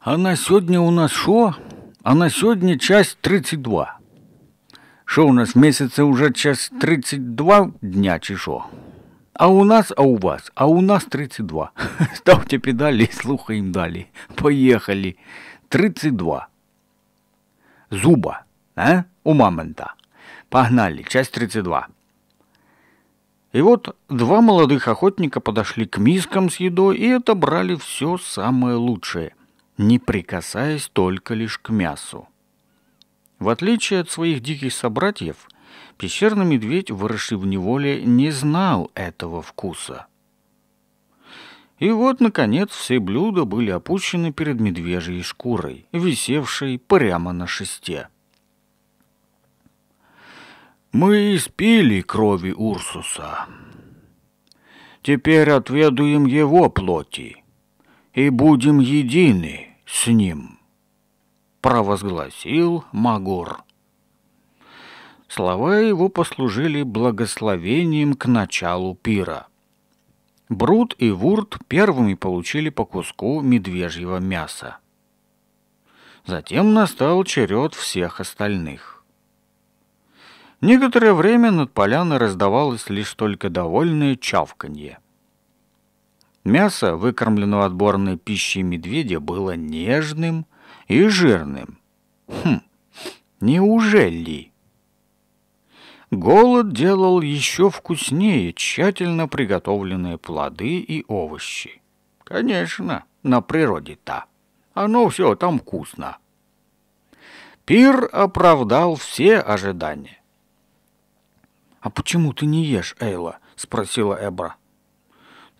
А на сьогодні у нас что? А на часть час 32. Что у нас місяця вже час 32 дня чи що? А у нас, а у вас, а у нас 32. Ставте педалі і слухаємо далі. Поїхали. 32. Зуба. А? У мамонта. Погнали. Часть 32. И вот два молодых охотника подошли к мискам с едой и отобрали все самое лучшее не прикасаясь только лишь к мясу. В отличие от своих диких собратьев, пещерный медведь, выросший в неволе, не знал этого вкуса. И вот, наконец, все блюда были опущены перед медвежьей шкурой, висевшей прямо на шесте. «Мы испили крови Урсуса. Теперь отведуем его плоти», и будем едины с ним», — провозгласил Магор. Слова его послужили благословением к началу пира. Брут и Вурт первыми получили по куску медвежьего мяса. Затем настал черед всех остальных. Некоторое время над поляной раздавалось лишь только довольное чавканье — Мясо, выкормленного отборной пищей медведя, было нежным и жирным. Хм, неужели? Голод делал еще вкуснее тщательно приготовленные плоды и овощи. Конечно, на природе-то. Оно все там вкусно. Пир оправдал все ожидания. «А почему ты не ешь, Эйла?» — спросила Эбра.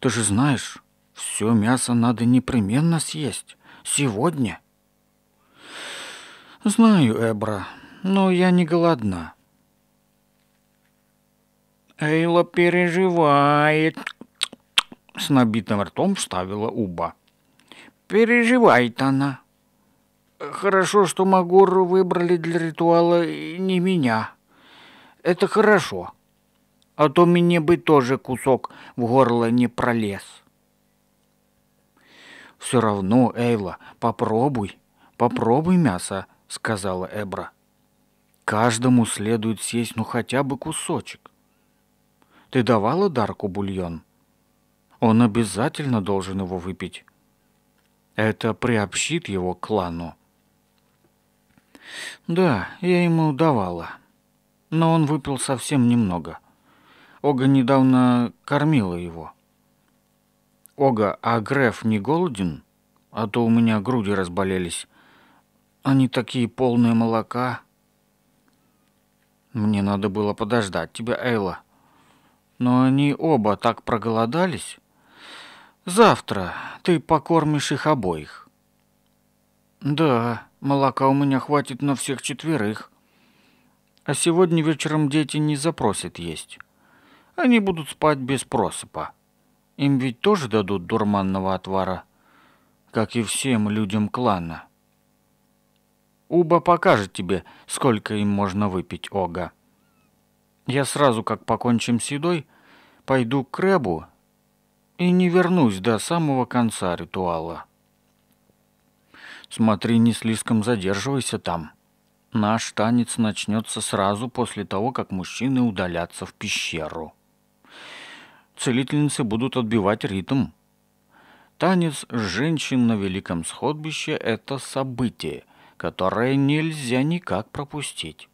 Ты же знаешь, все мясо надо непременно съесть. Сегодня. Знаю, Эбра, но я не голодна. Эйла переживает. С набитым ртом вставила Уба. Переживает она. Хорошо, что Магору выбрали для ритуала не меня. Это хорошо а то мне бы тоже кусок в горло не пролез. «Все равно, Эйла, попробуй, попробуй мясо», — сказала Эбра. «Каждому следует съесть ну хотя бы кусочек. Ты давала Дарку бульон? Он обязательно должен его выпить. Это приобщит его к клану». «Да, я ему давала, но он выпил совсем немного». Ога недавно кормила его. Ога, а Греф не голоден? А то у меня груди разболелись. Они такие полные молока. Мне надо было подождать тебя, Эйла. Но они оба так проголодались. Завтра ты покормишь их обоих. Да, молока у меня хватит на всех четверых. А сегодня вечером дети не запросят есть. Они будут спать без просыпа. Им ведь тоже дадут дурманного отвара, как и всем людям клана. Уба покажет тебе, сколько им можно выпить, Ога. Я сразу, как покончим с едой, пойду к Рэбу и не вернусь до самого конца ритуала. Смотри, не слишком задерживайся там. Наш танец начнется сразу после того, как мужчины удалятся в пещеру целительницы будут отбивать ритм. Танец женщин на Великом Сходбище – это событие, которое нельзя никак пропустить.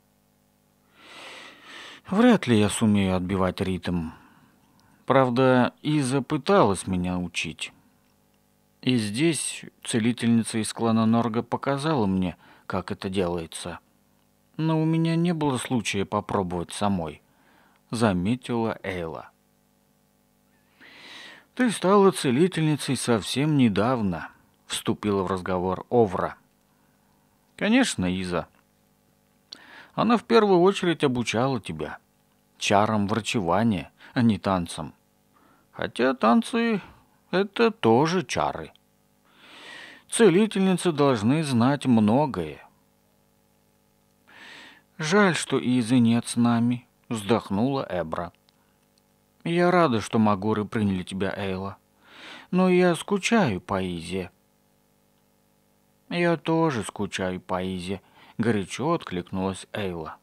Вряд ли я сумею отбивать ритм. Правда, Иза пыталась меня учить. И здесь целительница из клана Норга показала мне, как это делается. Но у меня не было случая попробовать самой, заметила Эйла. «Ты стала целительницей совсем недавно», — вступила в разговор Овра. «Конечно, Иза. Она в первую очередь обучала тебя. Чарам врачевания, а не танцам. Хотя танцы — это тоже чары. Целительницы должны знать многое». «Жаль, что Изы нет с нами», — вздохнула Эбра. Я рада, что Магоры приняли тебя, Эйла. Но я скучаю по Изе. Я тоже скучаю по Изе, горячо откликнулась Эйла.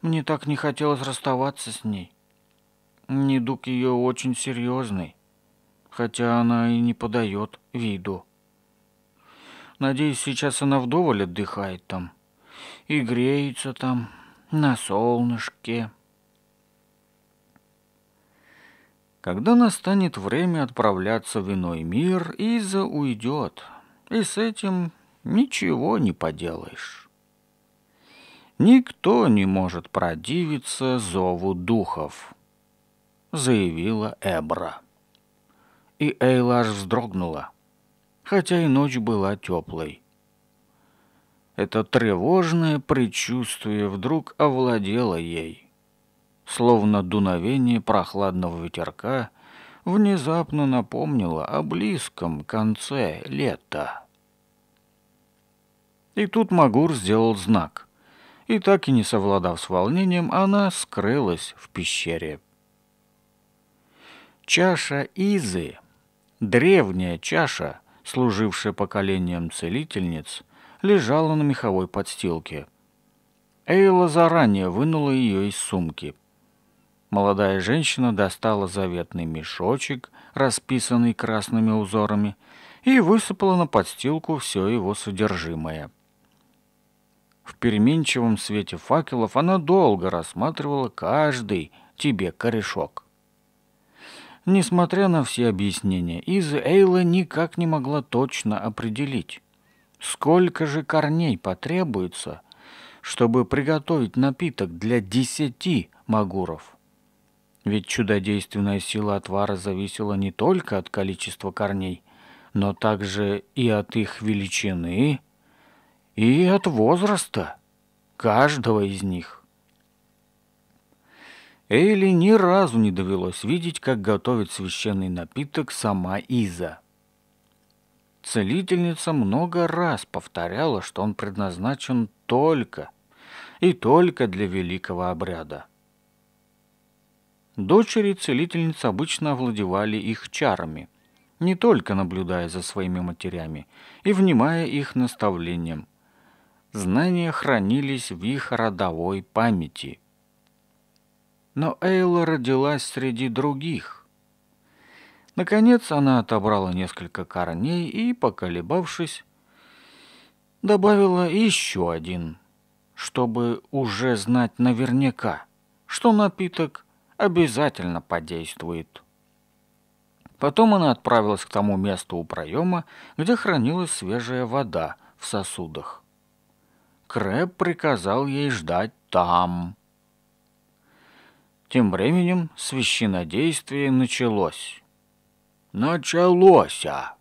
Мне так не хотелось расставаться с ней. Недуг ее очень серьезный, хотя она и не подает виду. Надеюсь, сейчас она вдоволь отдыхает там и греется там на солнышке. Когда настанет время отправляться в иной мир, Иза уйдет, и с этим ничего не поделаешь. Никто не может продивиться зову духов, заявила Эбра. И Эйла аж вздрогнула, хотя и ночь была теплой. Это тревожное предчувствие вдруг овладело ей словно дуновение прохладного ветерка, внезапно напомнило о близком конце лета. И тут Магур сделал знак. И так и не совладав с волнением, она скрылась в пещере. Чаша Изы, древняя чаша, служившая поколением целительниц, лежала на меховой подстилке. Эйла заранее вынула ее из сумки – Молодая женщина достала заветный мешочек, расписанный красными узорами, и высыпала на подстилку все его содержимое. В переменчивом свете факелов она долго рассматривала каждый тебе корешок. Несмотря на все объяснения, Иза Эйла никак не могла точно определить, сколько же корней потребуется, чтобы приготовить напиток для десяти магуров. Ведь чудодейственная сила отвара зависела не только от количества корней, но также и от их величины, и от возраста каждого из них. Эйли ни разу не довелось видеть, как готовит священный напиток сама Иза. Целительница много раз повторяла, что он предназначен только и только для великого обряда – Дочери целительниц обычно овладевали их чарами, не только наблюдая за своими матерями и внимая их наставлением, Знания хранились в их родовой памяти. Но Эйла родилась среди других. Наконец она отобрала несколько корней и, поколебавшись, добавила еще один, чтобы уже знать наверняка, что напиток обязательно подействует. Потом она отправилась к тому месту у проема, где хранилась свежая вода в сосудах. Крэб приказал ей ждать там. Тем временем священодействие началось. Началось! -а.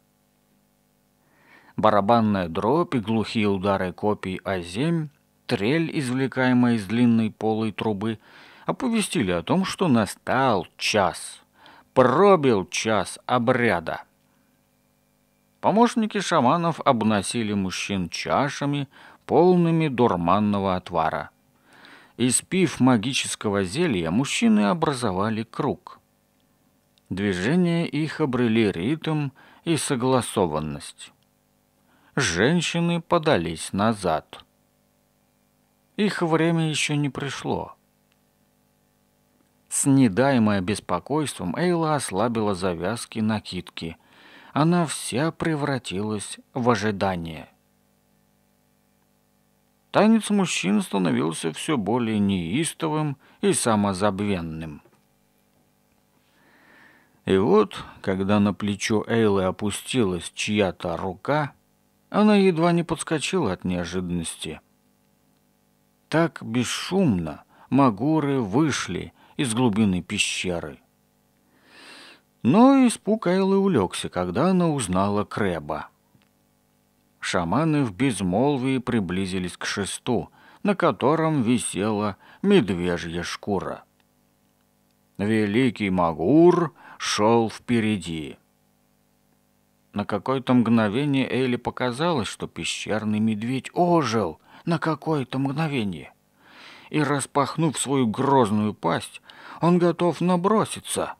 Барабанная дробь и глухие удары копий о земь, трель, извлекаемая из длинной полой трубы — оповестили о том, что настал час. Пробил час обряда. Помощники шаманов обносили мужчин чашами, полными дурманного отвара. Испив магического зелья, мужчины образовали круг. Движения их обрели ритм и согласованность. Женщины подались назад. Их время еще не пришло. Снедаемая беспокойством, Эйла ослабила завязки накидки. Она вся превратилась в ожидание. Танец мужчин становился все более неистовым и самозабвенным. И вот, когда на плечо Эйлы опустилась чья-то рука, она едва не подскочила от неожиданности. Так бесшумно Магуры вышли из глубины пещеры. Но испуг Айлы улегся, когда она узнала Крэба. Шаманы в безмолвии приблизились к шесту, на котором висела медвежья шкура. Великий Магур шел впереди. На какое-то мгновение Эйли показалось, что пещерный медведь ожил на какое-то мгновение. И, распахнув свою грозную пасть, он готов наброситься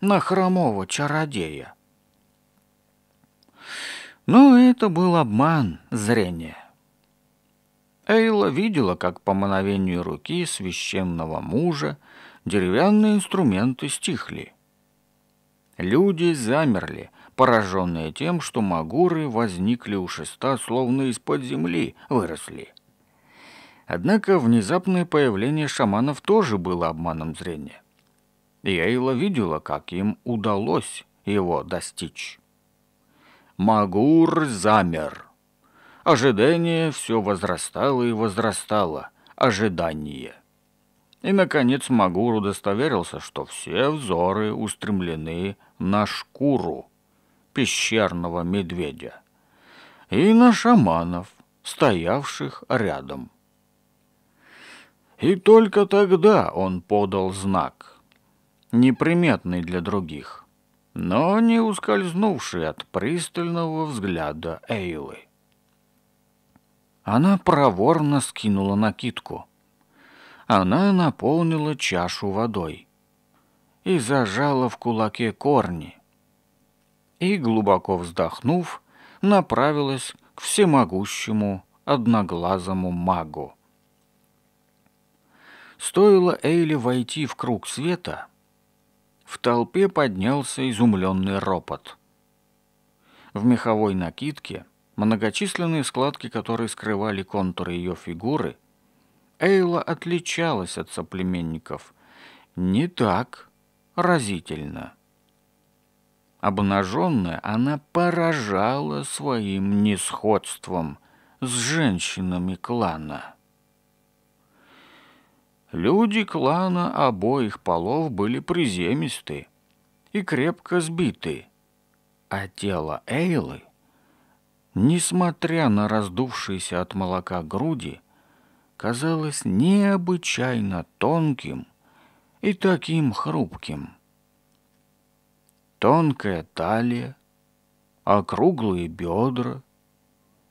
на хромого чародея. Но ну, это был обман зрения. Эйла видела, как по мановению руки священного мужа деревянные инструменты стихли. Люди замерли, пораженные тем, что магуры возникли у шеста, словно из-под земли выросли. Однако внезапное появление шаманов тоже было обманом зрения. И Эйла видела, как им удалось его достичь. Магур замер. Ожидание все возрастало и возрастало. Ожидание. И, наконец, Магур удостоверился, что все взоры устремлены на шкуру пещерного медведя и на шаманов, стоявших рядом. И только тогда он подал знак, неприметный для других, но не ускользнувший от пристального взгляда Эйлы. Она проворно скинула накидку. Она наполнила чашу водой и зажала в кулаке корни. И, глубоко вздохнув, направилась к всемогущему одноглазому магу. Стоило Эйле войти в круг света, в толпе поднялся изумленный ропот. В меховой накидке, многочисленные складки которые скрывали контуры ее фигуры, Эйла отличалась от соплеменников не так разительно. Обнаженная, она поражала своим несходством с женщинами клана. Люди клана обоих полов были приземисты и крепко сбиты, а тело Эйлы, несмотря на раздувшиеся от молока груди, казалось необычайно тонким и таким хрупким. Тонкая талия, округлые бедра,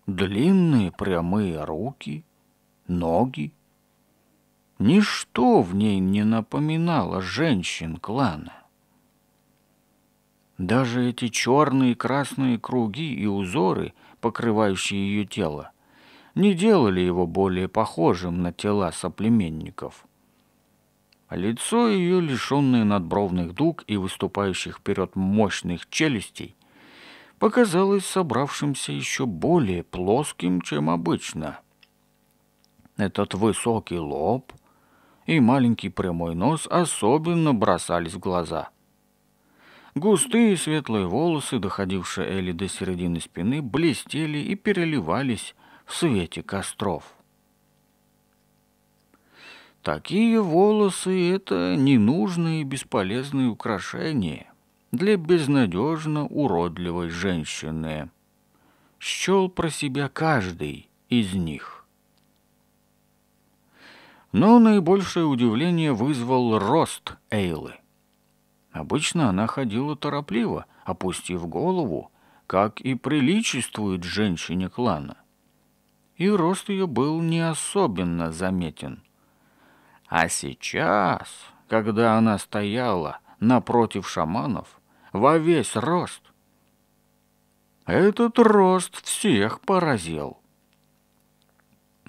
длинные прямые руки, ноги — Ничто в ней не напоминало женщин клана. Даже эти черные и красные круги и узоры, покрывающие ее тело, не делали его более похожим на тела соплеменников. А лицо ее, лишенное надбровных дуг и выступающих вперед мощных челюстей, показалось собравшимся еще более плоским, чем обычно. Этот высокий лоб, и маленький прямой нос особенно бросались в глаза. Густые светлые волосы, доходившие Элли до середины спины, блестели и переливались в свете костров. Такие волосы — это ненужные и бесполезные украшения для безнадежно уродливой женщины. Счел про себя каждый из них но наибольшее удивление вызвал рост Эйлы. Обычно она ходила торопливо, опустив голову, как и приличествует женщине клана. И рост ее был не особенно заметен. А сейчас, когда она стояла напротив шаманов, во весь рост, этот рост всех поразил.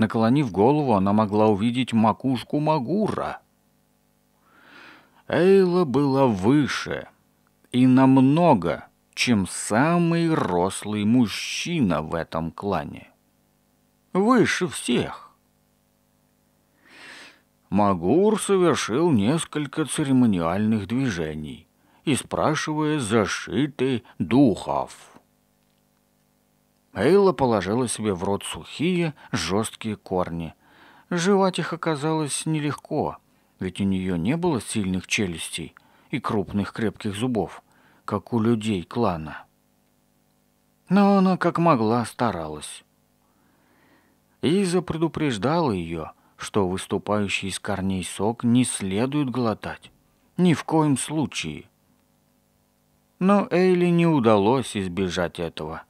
Наклонив голову, она могла увидеть макушку Магура. Эйла была выше и намного, чем самый рослый мужчина в этом клане. Выше всех. Магур совершил несколько церемониальных движений и спрашивая зашитый духов. Эйла положила себе в рот сухие, жесткие корни. Жевать их оказалось нелегко, ведь у нее не было сильных челюстей и крупных крепких зубов, как у людей клана. Но она как могла старалась. Иза предупреждала ее, что выступающий из корней сок не следует глотать. Ни в коем случае. Но Эйли не удалось избежать этого –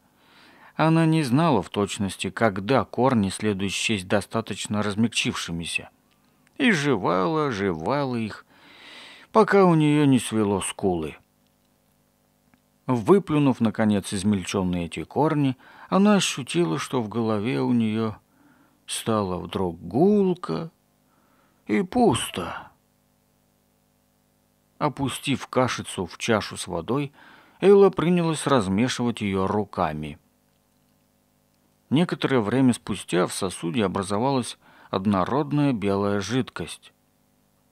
она не знала в точности, когда корни следует счесть достаточно размягчившимися. И жевала, жевала их, пока у нее не свело скулы. Выплюнув, наконец, измельченные эти корни, она ощутила, что в голове у нее стало вдруг гулко и пусто. Опустив кашицу в чашу с водой, Элла принялась размешивать ее руками — Некоторое время спустя в сосуде образовалась однородная белая жидкость.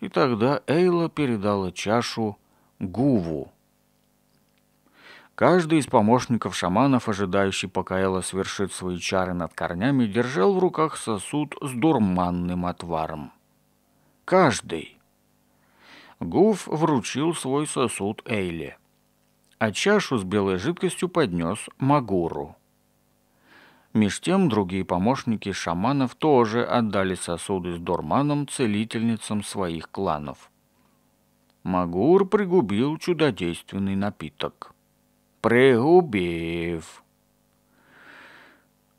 И тогда Эйла передала чашу Гуву. Каждый из помощников шаманов, ожидающий, пока Эйла свершит свои чары над корнями, держал в руках сосуд с дурманным отваром. Каждый. Гуф вручил свой сосуд Эйле, а чашу с белой жидкостью поднес Магуру. Меж тем другие помощники шаманов тоже отдали сосуды с дурманом целительницам своих кланов. Магур пригубил чудодейственный напиток. Пригубив.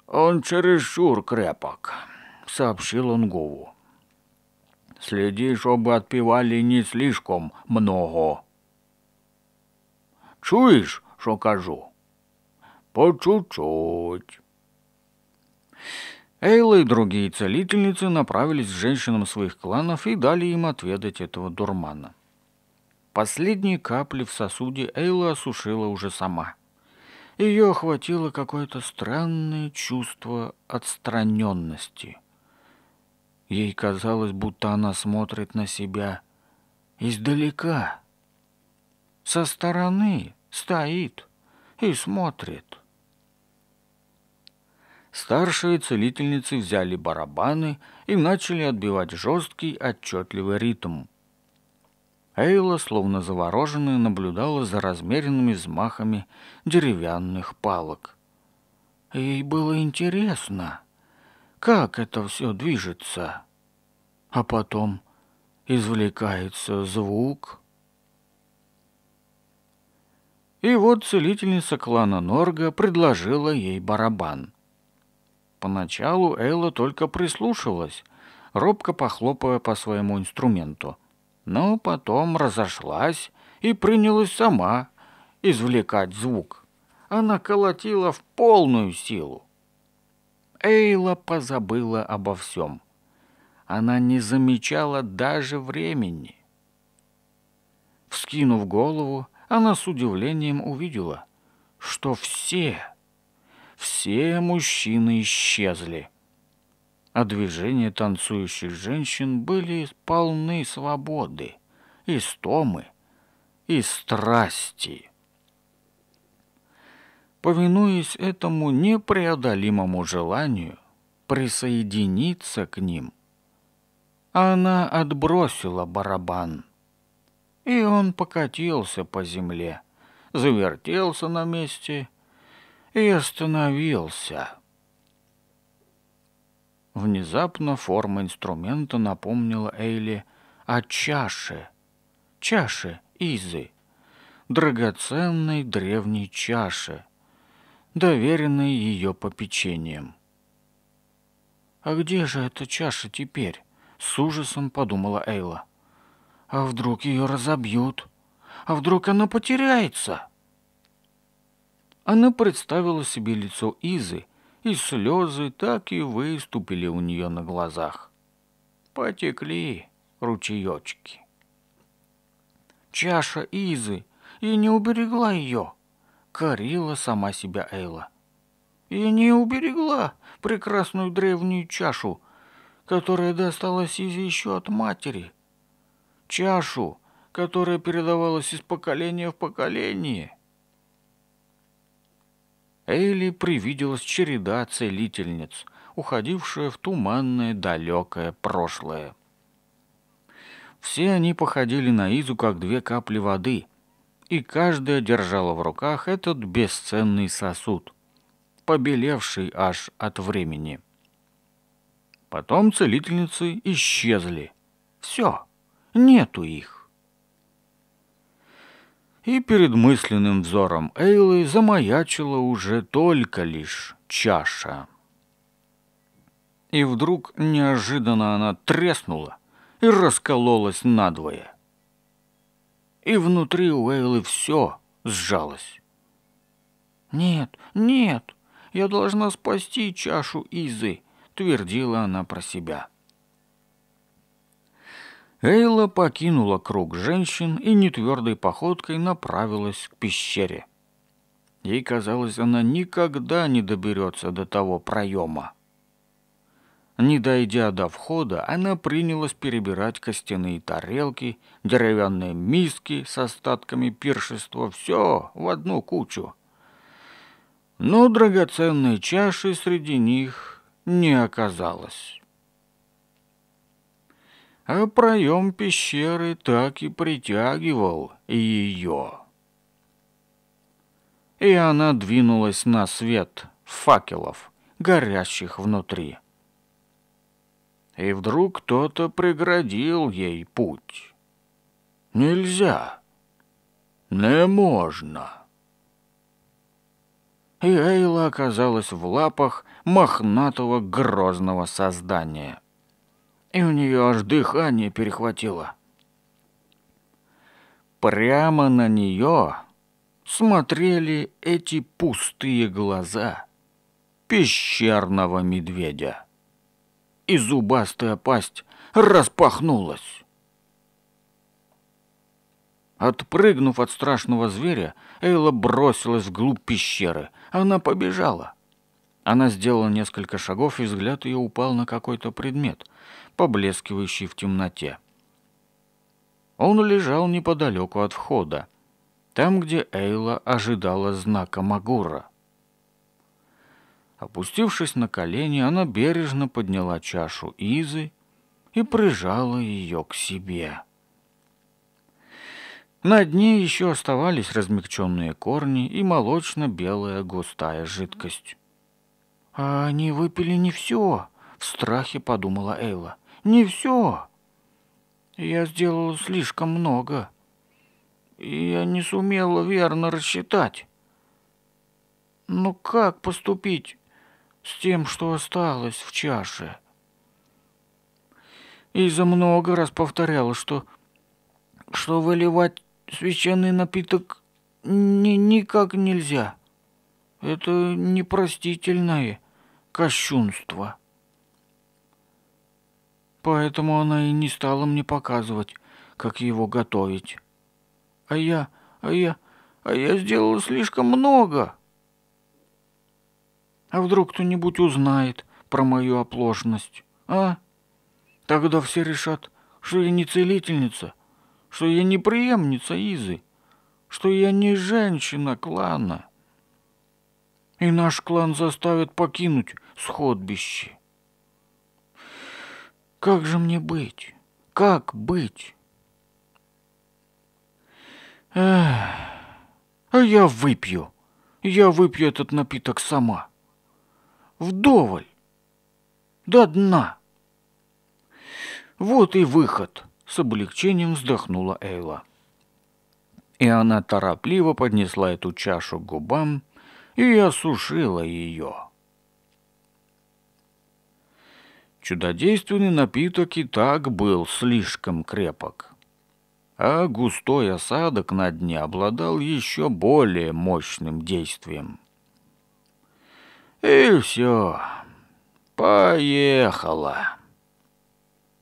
«Он чересчур крепок», — сообщил он Гову. «Следи, чтобы отпевали не слишком много». «Чуешь, что кажу?» «По чуть-чуть». Эйла и другие целительницы направились к женщинам своих кланов и дали им отведать этого дурмана. Последние капли в сосуде Эйла осушила уже сама. Ее охватило какое-то странное чувство отстраненности. Ей казалось, будто она смотрит на себя издалека. Со стороны стоит и смотрит. Старшие целительницы взяли барабаны и начали отбивать жесткий, отчетливый ритм. Эйла, словно завороженная, наблюдала за размеренными взмахами деревянных палок. Ей было интересно, как это все движется. А потом извлекается звук. И вот целительница клана Норга предложила ей барабан — Поначалу Элла только прислушивалась, робко похлопывая по своему инструменту. Но потом разошлась и принялась сама извлекать звук. Она колотила в полную силу. Эйла позабыла обо всем. Она не замечала даже времени. Вскинув голову, она с удивлением увидела, что все все мужчины исчезли. А движения танцующих женщин были полны свободы, истомы и страсти. Повинуясь этому непреодолимому желанию присоединиться к ним, она отбросила барабан, и он покатился по земле, завертелся на месте — и остановился. Внезапно форма инструмента напомнила Эйли о чаше. Чаше Изы. Драгоценной древней чаше, доверенной ее попечением. «А где же эта чаша теперь?» — с ужасом подумала Эйла. «А вдруг ее разобьют? А вдруг она потеряется?» Она представила себе лицо Изы, и слезы так и выступили у нее на глазах. Потекли ручеечки. «Чаша Изы! Я не уберегла ее!» — корила сама себя Эйла. «Я не уберегла прекрасную древнюю чашу, которая досталась Изе еще от матери. Чашу, которая передавалась из поколения в поколение. Элли привиделась череда целительниц, уходившая в туманное далекое прошлое. Все они походили на Изу как две капли воды, и каждая держала в руках этот бесценный сосуд, побелевший аж от времени. Потом целительницы исчезли. Все, нету их и перед мысленным взором Эйлы замаячила уже только лишь чаша. И вдруг неожиданно она треснула и раскололась надвое. И внутри у Эйлы все сжалось. «Нет, нет, я должна спасти чашу Изы», — твердила она про себя. Эйла покинула круг женщин и нетвердой походкой направилась к пещере. Ей казалось, она никогда не доберется до того проема. Не дойдя до входа, она принялась перебирать костяные тарелки, деревянные миски с остатками пиршества, все в одну кучу. Но драгоценной чаши среди них не оказалось а проем пещеры так и притягивал ее. И она двинулась на свет факелов, горящих внутри. И вдруг кто-то преградил ей путь. Нельзя. Не можно. И Эйла оказалась в лапах мохнатого грозного создания — и у нее аж дыхание перехватило. Прямо на нее смотрели эти пустые глаза пещерного медведя. И зубастая пасть распахнулась. Отпрыгнув от страшного зверя, Эйла бросилась вглубь пещеры. Она побежала. Она сделала несколько шагов, и взгляд ее упал на какой-то предмет, поблескивающий в темноте. Он лежал неподалеку от входа, там, где Эйла ожидала знака Магура. Опустившись на колени, она бережно подняла чашу Изы и прижала ее к себе. На дне еще оставались размягченные корни и молочно-белая густая жидкость. «А они выпили не все», — в страхе подумала Эйла. «Не все. Я сделала слишком много. Я не сумела верно рассчитать. Но ну как поступить с тем, что осталось в чаше?» Иза много раз повторяла, что, что выливать священный напиток ни, никак нельзя. Это непростительное кощунство. Поэтому она и не стала мне показывать, как его готовить. А я, а я, а я сделала слишком много. А вдруг кто-нибудь узнает про мою оплошность, а? Тогда все решат, что я не целительница, что я не преемница Изы, что я не женщина клана. И наш клан заставят покинуть сходбище. Как же мне быть? Как быть? Эх, а я выпью. Я выпью этот напиток сама. Вдоволь. До дна. Вот и выход, с облегчением вздохнула Эйла. И она торопливо поднесла эту чашу к губам и осушила ее. Чудодейственный напиток и так был слишком крепок. А густой осадок на дне обладал еще более мощным действием. И все. Поехала.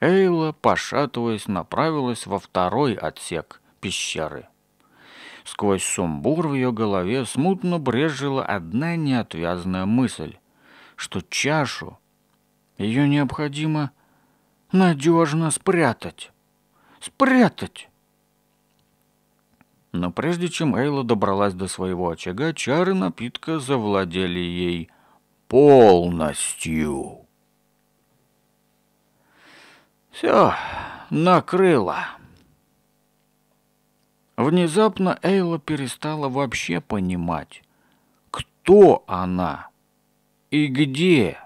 Эйла, пошатываясь, направилась во второй отсек пещеры. Сквозь сумбур в ее голове смутно брежила одна неотвязная мысль, что чашу ее необходимо надежно спрятать. Спрятать! Но прежде чем Эйла добралась до своего очага, чары напитка завладели ей полностью. Все, накрыло. Внезапно Эйла перестала вообще понимать, кто она и где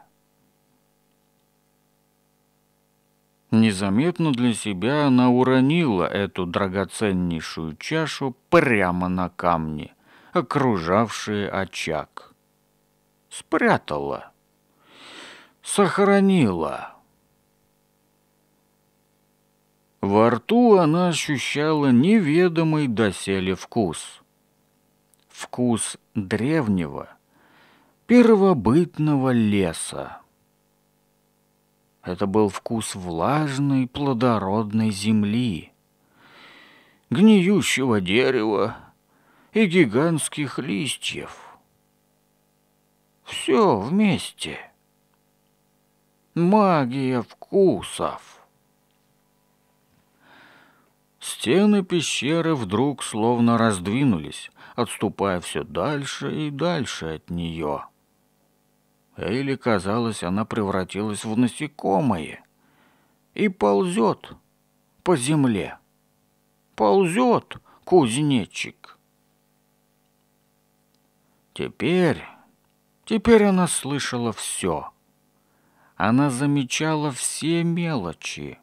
Незаметно для себя она уронила эту драгоценнейшую чашу прямо на камни, окружавшие очаг. Спрятала. Сохранила. Во рту она ощущала неведомый доселе вкус. Вкус древнего, первобытного леса это был вкус влажной, плодородной земли, гниющего дерева и гигантских листьев. Все вместе. Магия вкусов. Стены пещеры вдруг словно раздвинулись, отступая все дальше и дальше от нее. Или казалось, она превратилась в насекомое и ползет по земле. Ползет кузнечик. Теперь, теперь она слышала все. Она замечала все мелочи,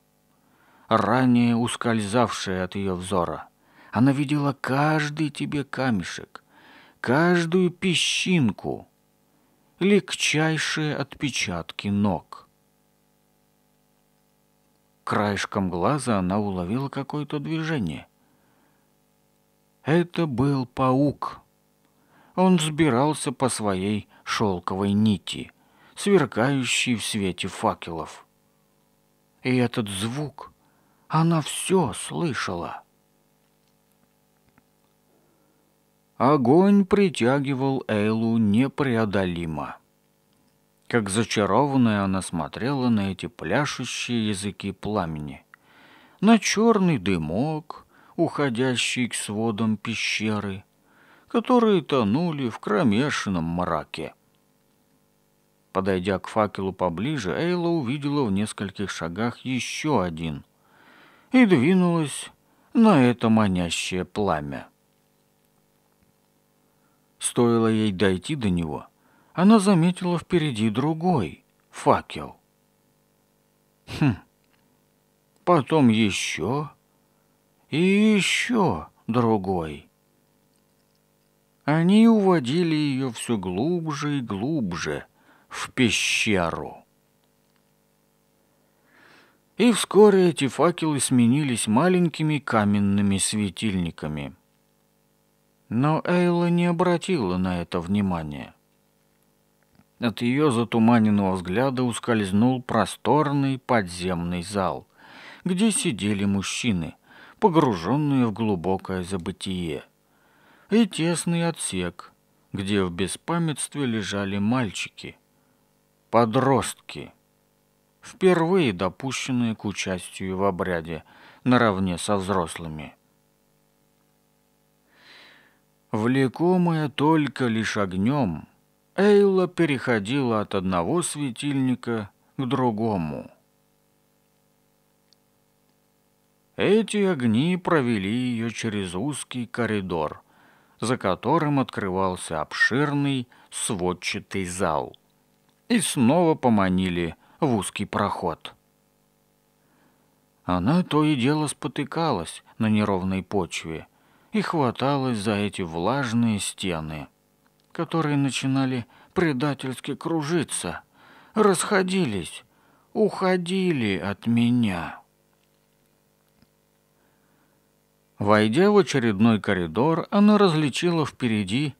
ранее ускользавшие от ее взора. Она видела каждый тебе камешек, каждую песчинку — легчайшие отпечатки ног. Краешком глаза она уловила какое-то движение. Это был паук. Он взбирался по своей шелковой нити, сверкающей в свете факелов. И этот звук она все слышала. Огонь притягивал Эйлу непреодолимо. Как зачарованная она смотрела на эти пляшущие языки пламени, на черный дымок, уходящий к сводам пещеры, которые тонули в кромешном мраке. Подойдя к факелу поближе, Эйла увидела в нескольких шагах еще один и двинулась на это манящее пламя. Стоило ей дойти до него, она заметила впереди другой факел. Хм. Потом еще и еще другой. Они уводили ее все глубже и глубже в пещеру. И вскоре эти факелы сменились маленькими каменными светильниками, но Эйла не обратила на это внимания. От ее затуманенного взгляда ускользнул просторный подземный зал, где сидели мужчины, погруженные в глубокое забытие, и тесный отсек, где в беспамятстве лежали мальчики, подростки, впервые допущенные к участию в обряде наравне со взрослыми – Влекомая только лишь огнем, Эйла переходила от одного светильника к другому. Эти огни провели ее через узкий коридор, за которым открывался обширный сводчатый зал, и снова поманили в узкий проход. Она то и дело спотыкалась на неровной почве – и хваталась за эти влажные стены, которые начинали предательски кружиться, расходились, уходили от меня. Войдя в очередной коридор, она различила впереди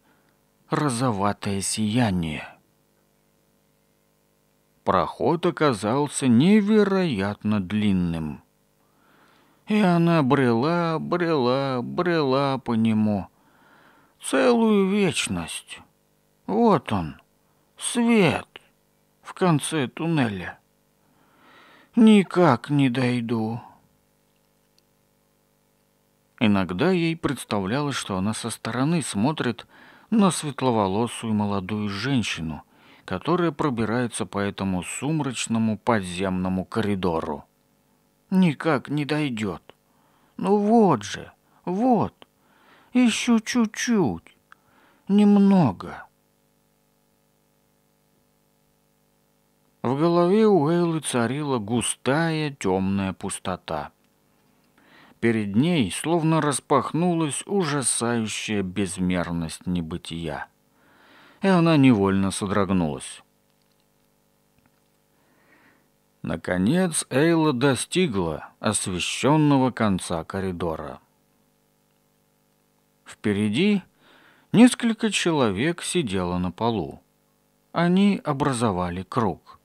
розоватое сияние. Проход оказался невероятно длинным. И она брела, брела, брела по нему. Целую вечность. Вот он, свет в конце туннеля. Никак не дойду. Иногда ей представлялось, что она со стороны смотрит на светловолосую молодую женщину, которая пробирается по этому сумрачному подземному коридору никак не дойдет. Ну вот же, вот, еще чуть-чуть, немного. В голове у Эйлы царила густая темная пустота. Перед ней словно распахнулась ужасающая безмерность небытия. И она невольно содрогнулась. Наконец Эйла достигла освещенного конца коридора. Впереди несколько человек сидело на полу. Они образовали круг.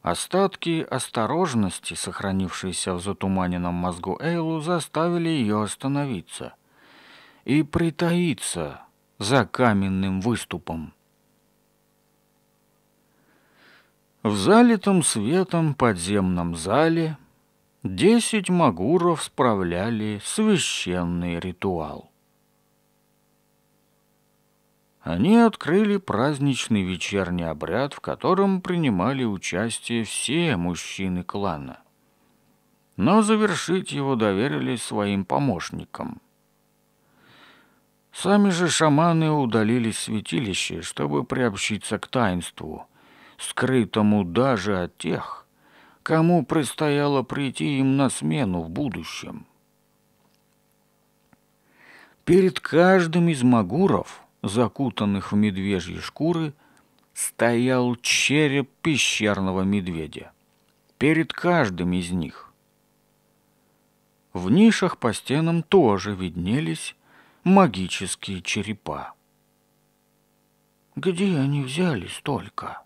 Остатки осторожности, сохранившиеся в затуманенном мозгу Эйлу, заставили ее остановиться и притаиться за каменным выступом. В залитом светом подземном зале десять магуров справляли священный ритуал. Они открыли праздничный вечерний обряд, в котором принимали участие все мужчины клана. Но завершить его доверились своим помощникам. Сами же шаманы удалились в святилище, чтобы приобщиться к таинству, скрытому даже от тех, кому предстояло прийти им на смену в будущем. Перед каждым из магуров, закутанных в медвежьи шкуры, стоял череп пещерного медведя. Перед каждым из них. В нишах по стенам тоже виднелись магические черепа. Где они взяли столько?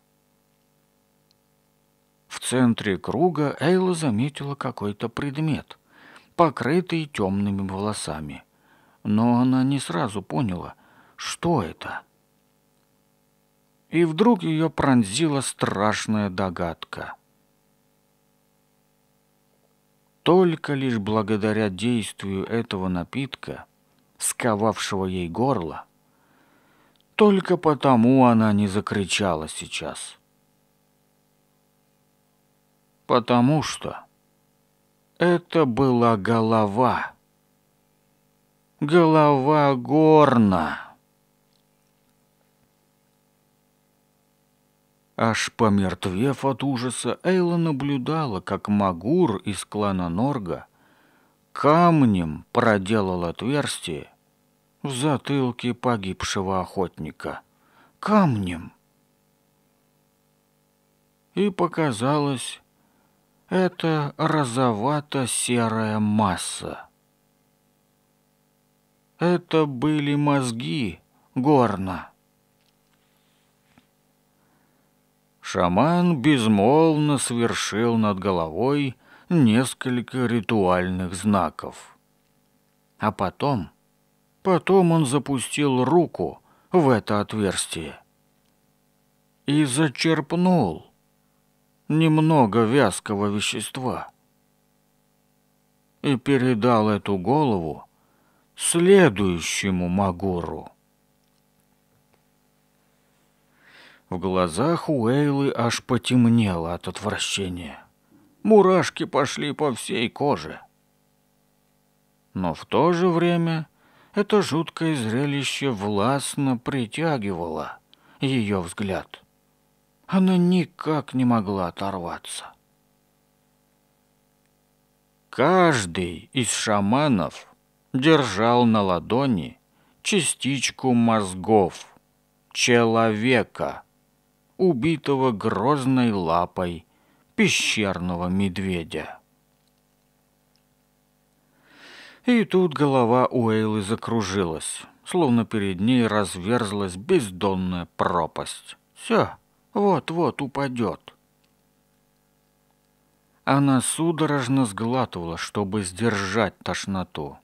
В центре круга Эйла заметила какой-то предмет, покрытый темными волосами. Но она не сразу поняла, что это. И вдруг ее пронзила страшная догадка. Только лишь благодаря действию этого напитка, сковавшего ей горло, только потому она не закричала сейчас. — потому что это была голова. Голова горна. Аж помертвев от ужаса, Эйла наблюдала, как Магур из клана Норга камнем проделал отверстие в затылке погибшего охотника. Камнем! И показалось, это розовато-серая масса. Это были мозги горна. Шаман безмолвно совершил над головой несколько ритуальных знаков. А потом... Потом он запустил руку в это отверстие и зачерпнул немного вязкого вещества и передал эту голову следующему Магору. В глазах у Эйлы аж потемнело от отвращения. Мурашки пошли по всей коже. Но в то же время это жуткое зрелище властно притягивало ее взгляд. Она никак не могла оторваться. Каждый из шаманов держал на ладони частичку мозгов человека, убитого грозной лапой пещерного медведя. И тут голова Уэйлы закружилась, словно перед ней разверзлась бездонная пропасть. Все, вот-вот упадет. Она судорожно сглатывала, чтобы сдержать тошноту.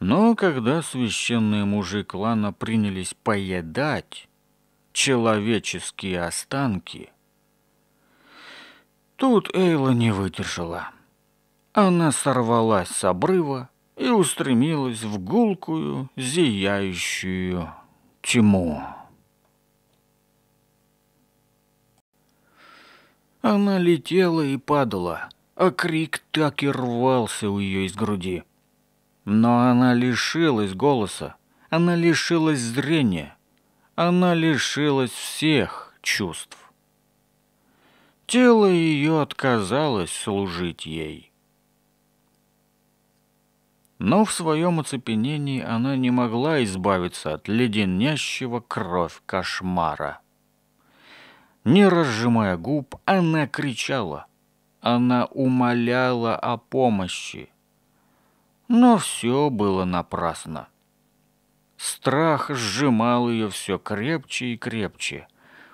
Но когда священные мужи клана принялись поедать человеческие останки, тут Эйла не выдержала. Она сорвалась с обрыва и устремилась в гулкую, зияющую тьму. Она летела и падала, а крик так и рвался у ее из груди. Но она лишилась голоса, она лишилась зрения, она лишилась всех чувств. Тело ее отказалось служить ей. Но в своем оцепенении она не могла избавиться от леденящего кровь кошмара. Не разжимая губ, она кричала. Она умоляла о помощи. Но все было напрасно. Страх сжимал ее все крепче и крепче,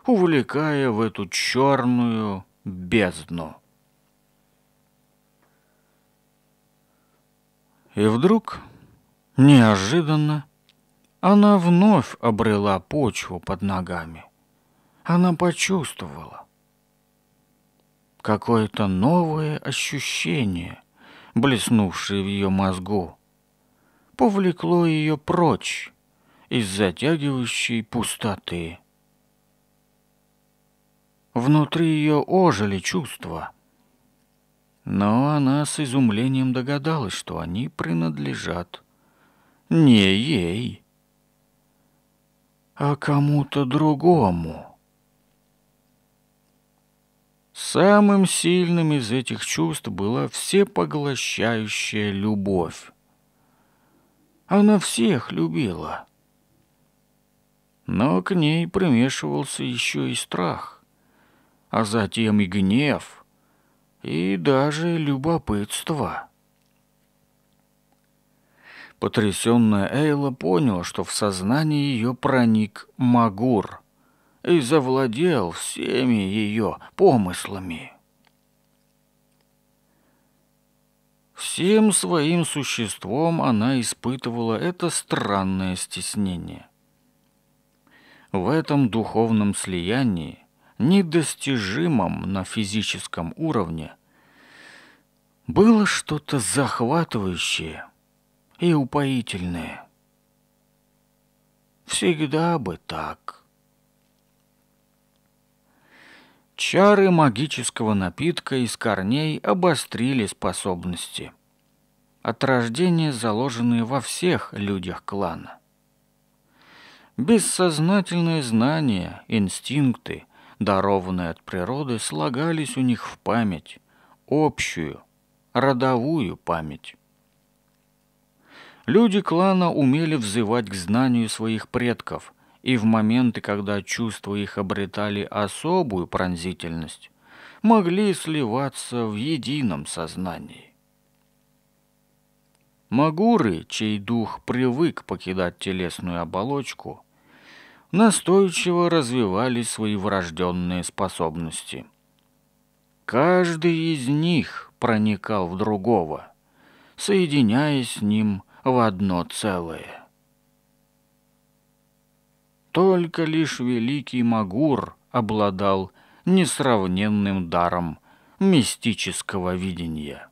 увлекая в эту черную бездну. И вдруг, неожиданно, она вновь обрела почву под ногами она почувствовала какое-то новое ощущение, блеснувшее в ее мозгу, повлекло ее прочь из затягивающей пустоты. Внутри ее ожили чувства, но она с изумлением догадалась, что они принадлежат не ей, а кому-то другому. Самым сильным из этих чувств была всепоглощающая любовь. Она всех любила. Но к ней примешивался еще и страх, а затем и гнев, и даже любопытство. Потрясенная Эйла поняла, что в сознание ее проник Магур — и завладел всеми ее помыслами. Всем своим существом она испытывала это странное стеснение. В этом духовном слиянии, недостижимом на физическом уровне, было что-то захватывающее и упоительное. Всегда бы так. Чары магического напитка из корней обострили способности. От рождения заложенные во всех людях клана. Бессознательные знания, инстинкты, дарованные от природы, слагались у них в память, общую, родовую память. Люди клана умели взывать к знанию своих предков – и в моменты, когда чувства их обретали особую пронзительность, могли сливаться в едином сознании. Магуры, чей дух привык покидать телесную оболочку, настойчиво развивали свои врожденные способности. Каждый из них проникал в другого, соединяясь с ним в одно целое. Только лишь великий Магур обладал несравненным даром мистического видения.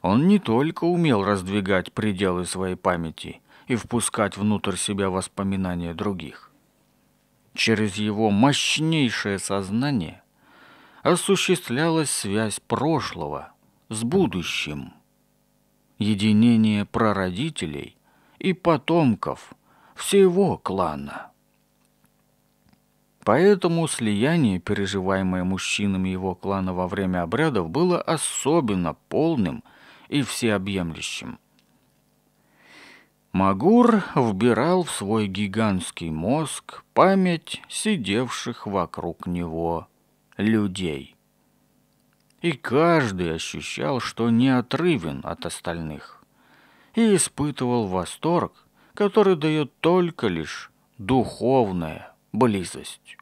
Он не только умел раздвигать пределы своей памяти и впускать внутрь себя воспоминания других. Через его мощнейшее сознание осуществлялась связь прошлого с будущим, единение прародителей и потомков – всего клана. Поэтому слияние, переживаемое мужчинами его клана во время обрядов, было особенно полным и всеобъемлющим. Магур вбирал в свой гигантский мозг память сидевших вокруг него людей. И каждый ощущал, что не отрывен от остальных, и испытывал восторг который дает только лишь духовная близость.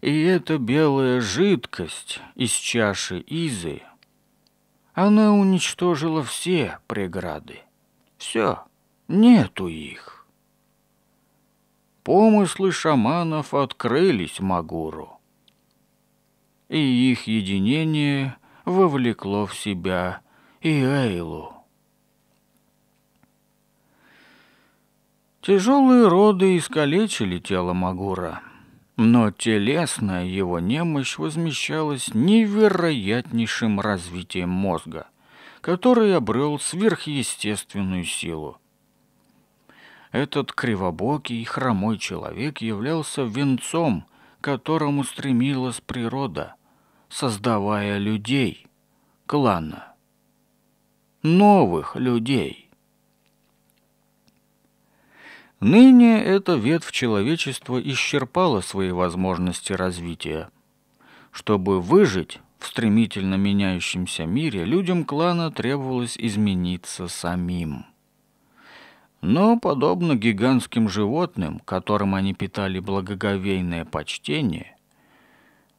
И эта белая жидкость из чаши Изы, она уничтожила все преграды. Все, нету их. Помыслы шаманов открылись Магуру, и их единение вовлекло в себя и Эйлу. Тяжелые роды искалечили тело Магура, но телесная его немощь возмещалась невероятнейшим развитием мозга, который обрел сверхъестественную силу. Этот кривобокий и хромой человек являлся венцом, к которому стремилась природа, создавая людей, клана, новых людей. Ныне эта ветвь человечества исчерпала свои возможности развития. Чтобы выжить в стремительно меняющемся мире, людям клана требовалось измениться самим. Но, подобно гигантским животным, которым они питали благоговейное почтение,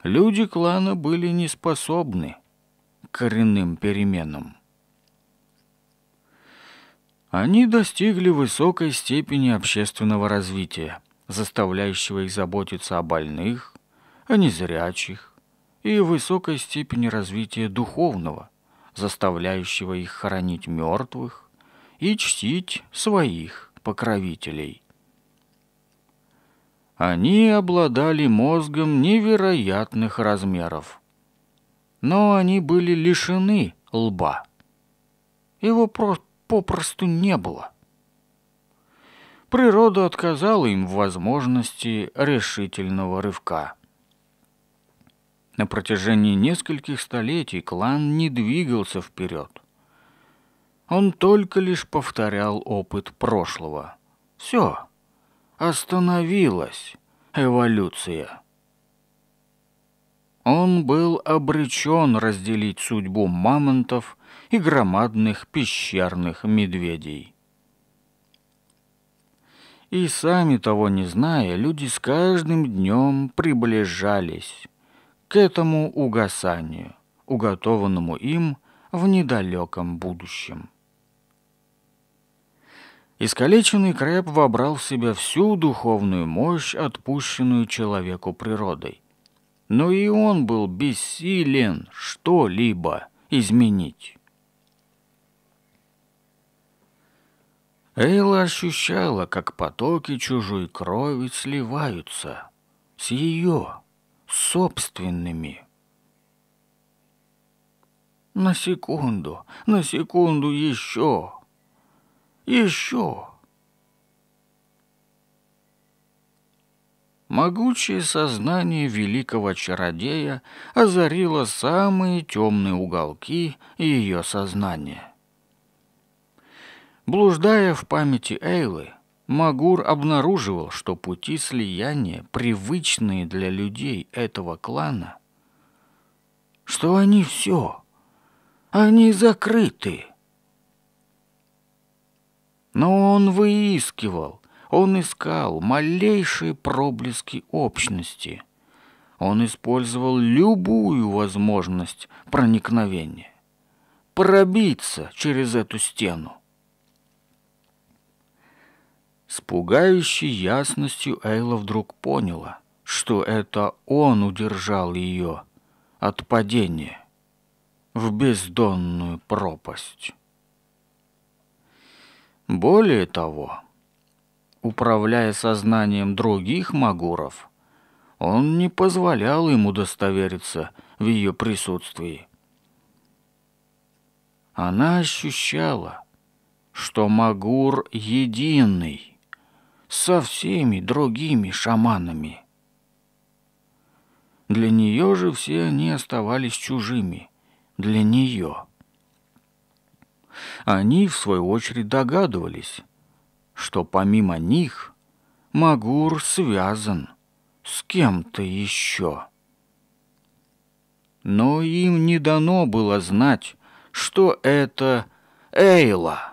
люди клана были не способны к коренным переменам. Они достигли высокой степени общественного развития, заставляющего их заботиться о больных, о незрячих, и высокой степени развития духовного, заставляющего их хоронить мертвых и чтить своих покровителей. Они обладали мозгом невероятных размеров, но они были лишены лба. Его просто попросту не было. Природа отказала им в возможности решительного рывка. На протяжении нескольких столетий клан не двигался вперед. Он только лишь повторял опыт прошлого. Все. Остановилась эволюция. Он был обречен разделить судьбу мамонтов и громадных пещерных медведей. И сами того не зная, люди с каждым днем приближались к этому угасанию, уготованному им в недалеком будущем. Искалеченный Крэп вобрал в себя всю духовную мощь, отпущенную человеку природой. Но и он был бессилен что-либо изменить. Эйла ощущала, как потоки чужой крови сливаются с ее собственными. На секунду, на секунду еще, еще. Могучее сознание великого чародея озарило самые темные уголки ее сознания. Блуждая в памяти Эйлы, Магур обнаруживал, что пути слияния, привычные для людей этого клана, что они все, они закрыты. Но он выискивал, он искал малейшие проблески общности. Он использовал любую возможность проникновения, пробиться через эту стену. С пугающей ясностью Эйла вдруг поняла, что это он удержал ее от падения в бездонную пропасть. Более того, управляя сознанием других магуров, он не позволял им удостовериться в ее присутствии. Она ощущала, что Магур единый, со всеми другими шаманами. Для нее же все они оставались чужими. Для нее. Они, в свою очередь, догадывались, что помимо них Магур связан с кем-то еще. Но им не дано было знать, что это Эйла —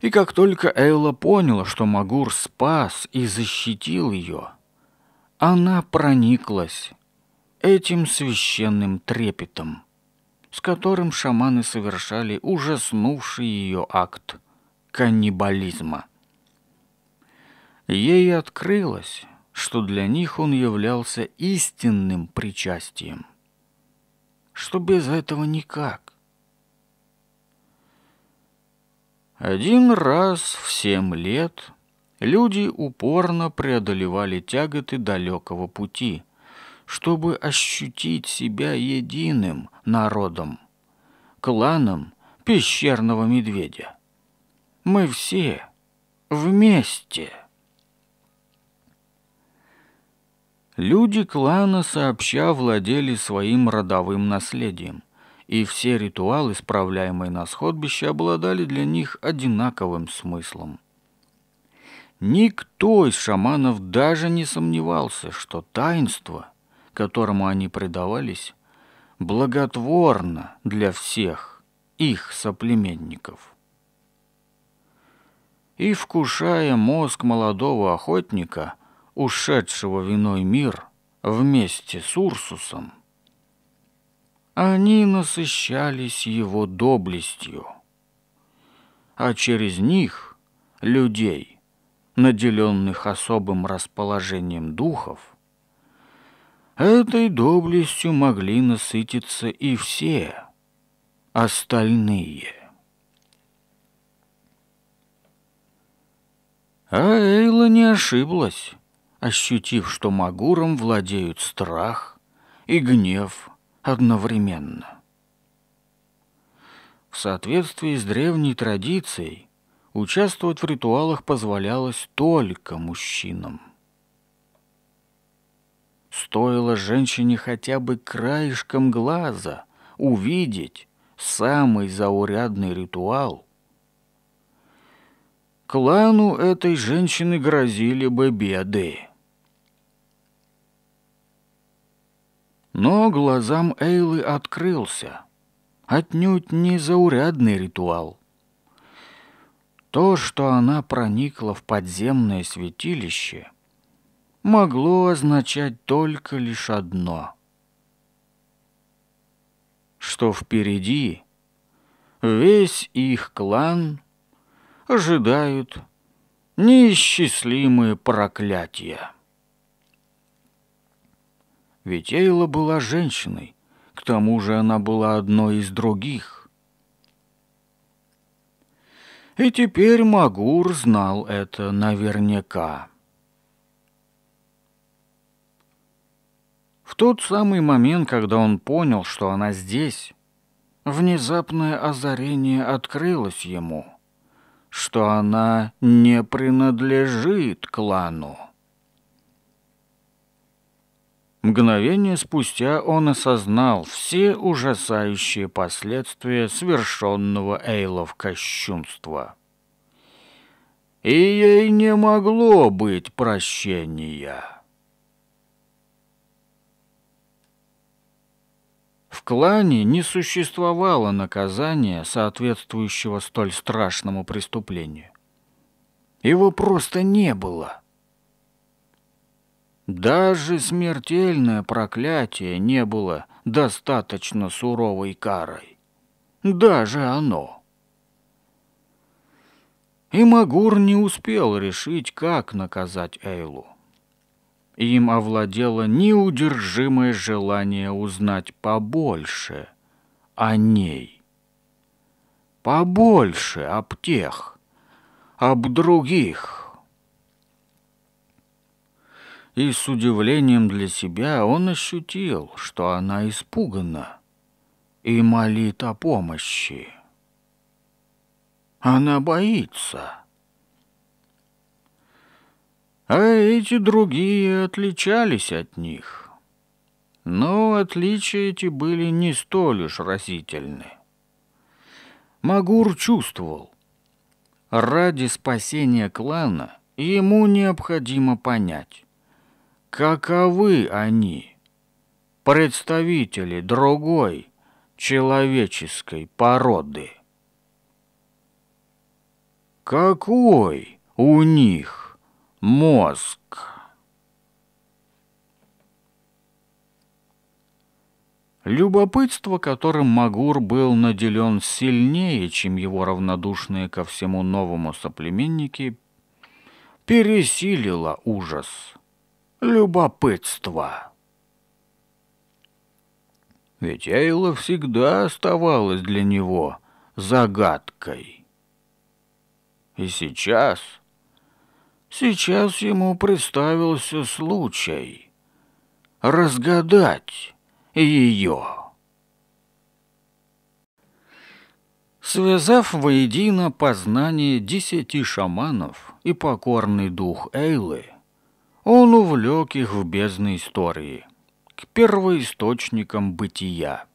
И как только Элла поняла, что Магур спас и защитил ее, она прониклась этим священным трепетом, с которым шаманы совершали ужаснувший ее акт каннибализма. Ей открылось, что для них он являлся истинным причастием, что без этого никак. Один раз в семь лет люди упорно преодолевали тяготы далекого пути, чтобы ощутить себя единым народом, кланом пещерного медведя. Мы все вместе. Люди клана сообща владели своим родовым наследием, и все ритуалы, справляемые на сходбище, обладали для них одинаковым смыслом. Никто из шаманов даже не сомневался, что таинство, которому они предавались, благотворно для всех их соплеменников. И вкушая мозг молодого охотника, ушедшего в иной мир вместе с Урсусом, они насыщались его доблестью. А через них, людей, наделенных особым расположением духов, этой доблестью могли насытиться и все остальные. А Эйла не ошиблась, ощутив, что Магуром владеют страх и гнев – одновременно. В соответствии с древней традицией, участвовать в ритуалах позволялось только мужчинам. Стоило женщине хотя бы краешком глаза увидеть самый заурядный ритуал, клану этой женщины грозили бы беды. Но глазам Эйлы открылся. Отнюдь не заурядный ритуал. То, что она проникла в подземное святилище, могло означать только лишь одно. Что впереди весь их клан ожидают неисчислимые проклятия. Ведь Эйла была женщиной. К тому же она была одной из других. И теперь Магур знал это наверняка. В тот самый момент, когда он понял, что она здесь, внезапное озарение открылось ему, что она не принадлежит клану. Мгновение спустя он осознал все ужасающие последствия совершенного Эйлов кощунства. И ей не могло быть прощения. В клане не существовало наказания, соответствующего столь страшному преступлению. Его просто не было. — даже смертельное проклятие не было достаточно суровой карой. Даже оно. И Магур не успел решить, как наказать Эйлу. Им овладело неудержимое желание узнать побольше о ней. Побольше об тех, об других, и с удивлением для себя он ощутил, что она испугана и молит о помощи. Она боится. А эти другие отличались от них. Но отличия эти были не столь уж разительны. Магур чувствовал, ради спасения клана ему необходимо понять, Каковы они? Представители другой человеческой породы. Какой у них мозг? Любопытство, которым Магур был наделен сильнее, чем его равнодушные ко всему новому соплеменники, пересилило ужас любопытства. Ведь Эйла всегда оставалась для него загадкой. И сейчас, сейчас ему представился случай разгадать ее. Связав воедино познание десяти шаманов и покорный дух Эйлы, он увлек их в бездны истории, к первоисточникам бытия.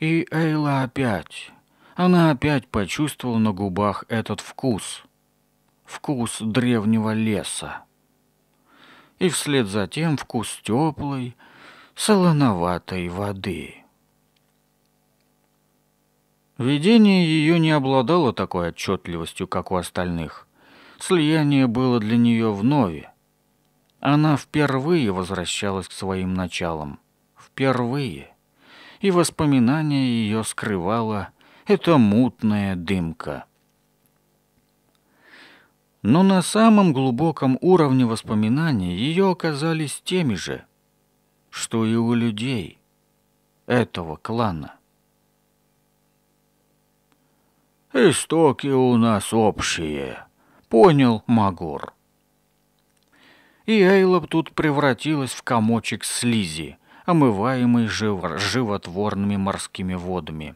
И Эйла опять, она опять почувствовала на губах этот вкус, вкус древнего леса. И вслед за тем вкус теплой, солоноватой воды. Видение ее не обладало такой отчетливостью, как у остальных слияние было для нее вновь. Она впервые возвращалась к своим началам. Впервые. И воспоминание ее скрывало эта мутная дымка. Но на самом глубоком уровне воспоминаний ее оказались теми же, что и у людей этого клана. «Истоки у нас общие», понял Магор. И Эйлоб тут превратилась в комочек слизи, омываемый жив... животворными морскими водами.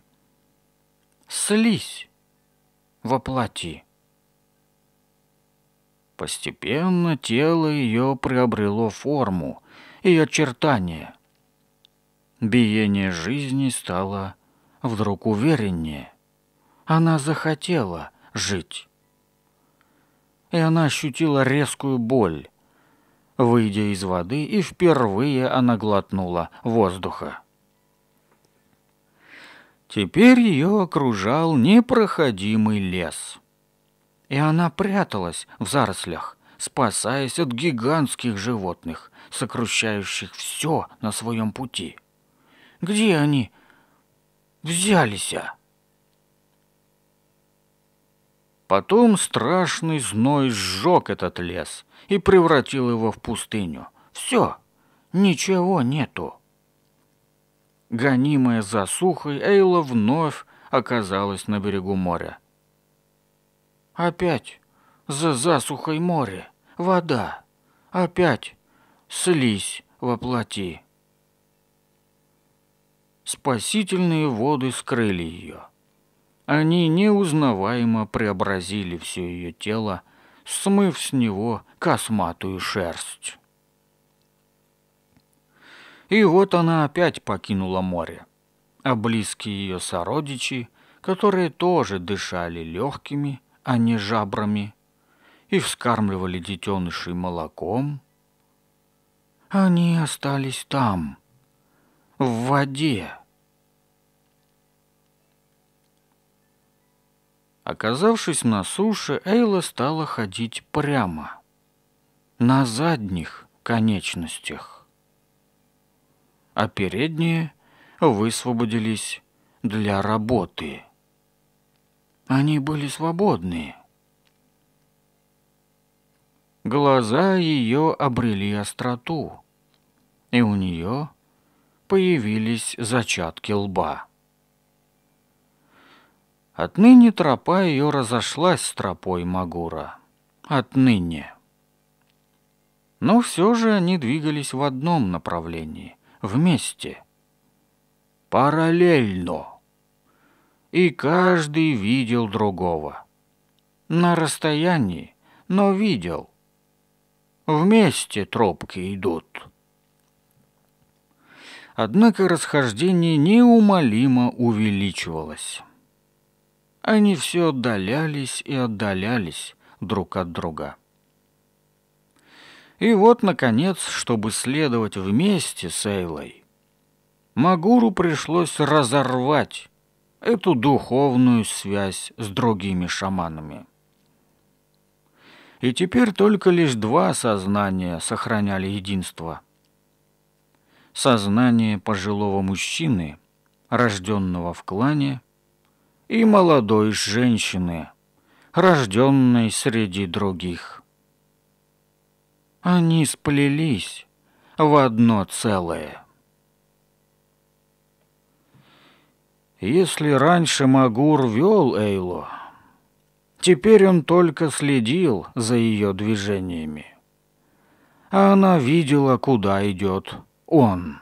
«Слизь! Воплоти!» Постепенно тело ее приобрело форму и очертания. Биение жизни стало вдруг увереннее. Она захотела жить и она ощутила резкую боль. Выйдя из воды, и впервые она глотнула воздуха. Теперь ее окружал непроходимый лес. И она пряталась в зарослях, спасаясь от гигантских животных, сокрушающих все на своем пути. Где они взялись? -а? Потом страшный зной сжег этот лес и превратил его в пустыню. Все, ничего нету. Гонимая засухой, Эйла вновь оказалась на берегу моря. Опять за засухой море, вода, опять слизь воплоти. Спасительные воды скрыли ее. Они неузнаваемо преобразили все ее тело, смыв с него косматую шерсть. И вот она опять покинула море, а близкие ее сородичи, которые тоже дышали легкими, а не жабрами, и вскармливали детенышей молоком, они остались там, в воде. Оказавшись на суше, Эйла стала ходить прямо, на задних конечностях, а передние высвободились для работы. Они были свободны. Глаза ее обрели остроту, и у нее появились зачатки лба. Отныне тропа ее разошлась с тропой Магура. Отныне. Но все же они двигались в одном направлении, вместе. Параллельно. И каждый видел другого. На расстоянии, но видел. Вместе тропки идут. Однако расхождение неумолимо увеличивалось. Они все отдалялись и отдалялись друг от друга. И вот, наконец, чтобы следовать вместе с Эйлой, Магуру пришлось разорвать эту духовную связь с другими шаманами. И теперь только лишь два сознания сохраняли единство. Сознание пожилого мужчины, рожденного в клане, — и молодой женщины, рожденной среди других. Они сплелись в одно целое. Если раньше Магур вел Эйло, теперь он только следил за ее движениями. А она видела, куда идет он.